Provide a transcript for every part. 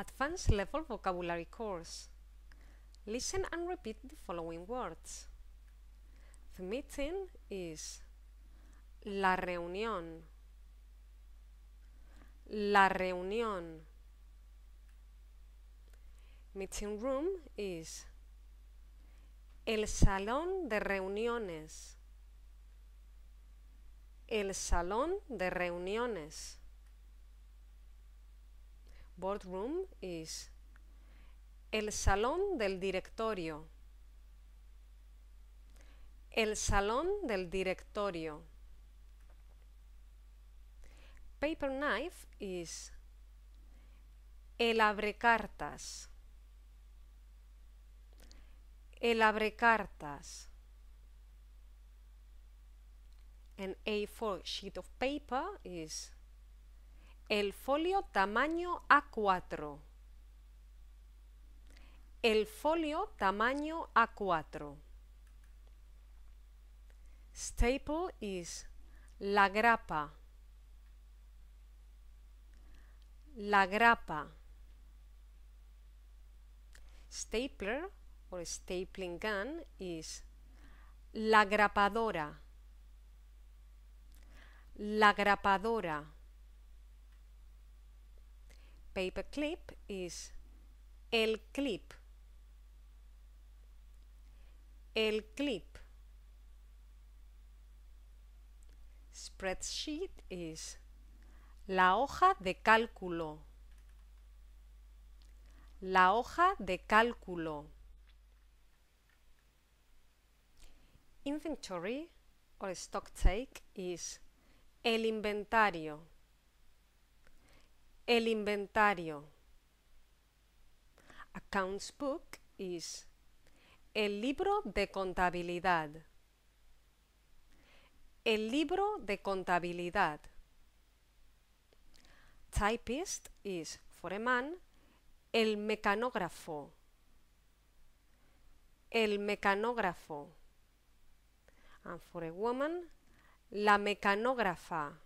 Advanced Level Vocabulary Course. Listen and repeat the following words. The meeting is la reunión. La reunión. Meeting room is el salón de reuniones. El salón de reuniones. boardroom is el salón del directorio. El salón del directorio. Paper knife is el abrecartas. El abrecartas. An A4 sheet of paper is El folio tamaño A4. El folio tamaño A4. Staple is la grapa. La grapa. Stapler or stapling gun is la grapadora. La grapadora. paper clip is el clip. El clip. Spreadsheet is la hoja de cálculo. La hoja de cálculo. Inventory or stock take is el inventario. El inventario. Accounts book is el libro de contabilidad. El libro de contabilidad. Typist is man el mecanógrafo. El mecanógrafo. And for a woman, la mecanógrafa.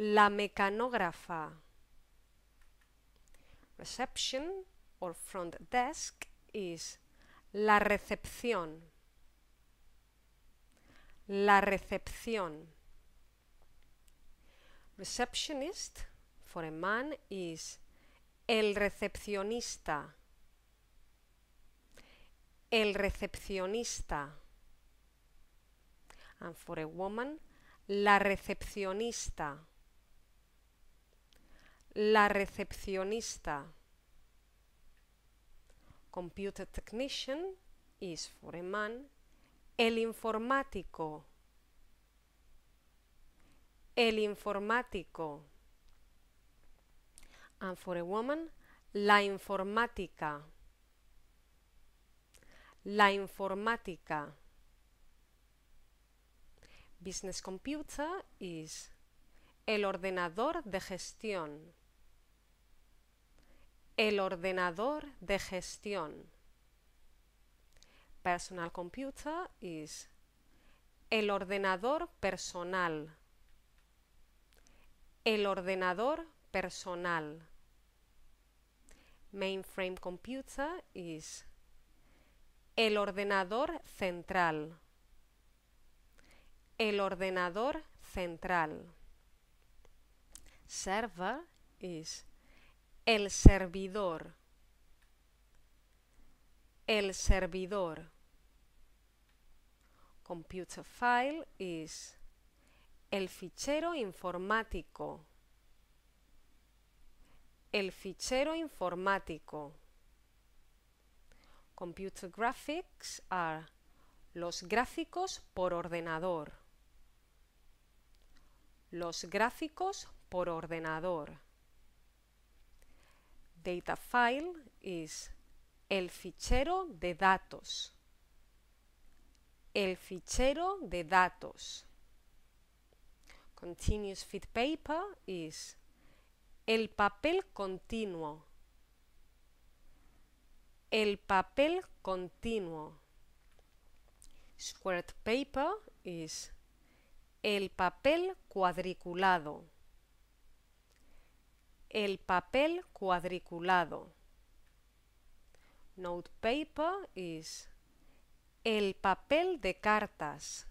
La mecanógrafa. Reception or front desk is la recepción. La recepción. Receptionist for a man is el recepcionista. El recepcionista. And for a woman, la recepcionista. la recepcionista. Computer technician is for a man. El informático. El informático. And for a woman, la informática. La informática. Business computer is el ordenador de gestión. El ordenador de gestión. Personal computer is el ordenador personal. El ordenador personal. Mainframe computer is el ordenador central. El ordenador central. Server is el servidor. El servidor. Computer file is el fichero informático. El fichero informático. Computer graphics are los gráficos por ordenador. Los gráficos por ordenador data file is el fichero de datos. El fichero de datos. Continuous feed paper is el papel continuo. El papel continuo. Squared paper is el papel cuadriculado el papel cuadriculado. Note paper is el papel de cartas.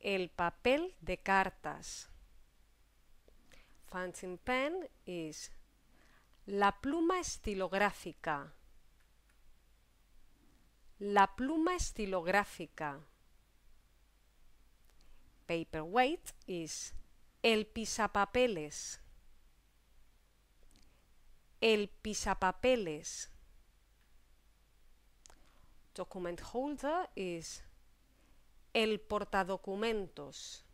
El papel de cartas. fountain pen is la pluma estilográfica. La pluma estilográfica. Paperweight is el pisapapeles. El pisapapeles. Document holder is el portadocumentos.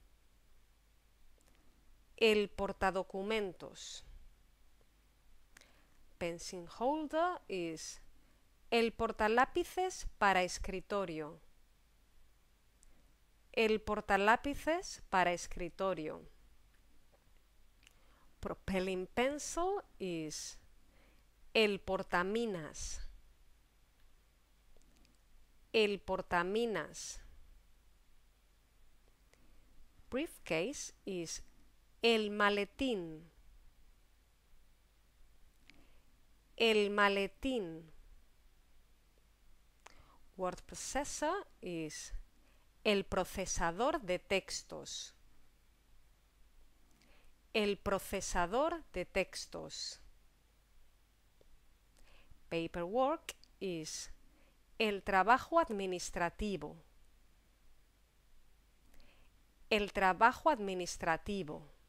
El portadocumentos. Pensing holder is el portalápices para escritorio. El portalápices para escritorio propelling pencil is el portaminas. El portaminas. Briefcase is el maletín. El maletín. Word processor is el procesador de textos. El procesador de textos. Paperwork is el trabajo administrativo. El trabajo administrativo.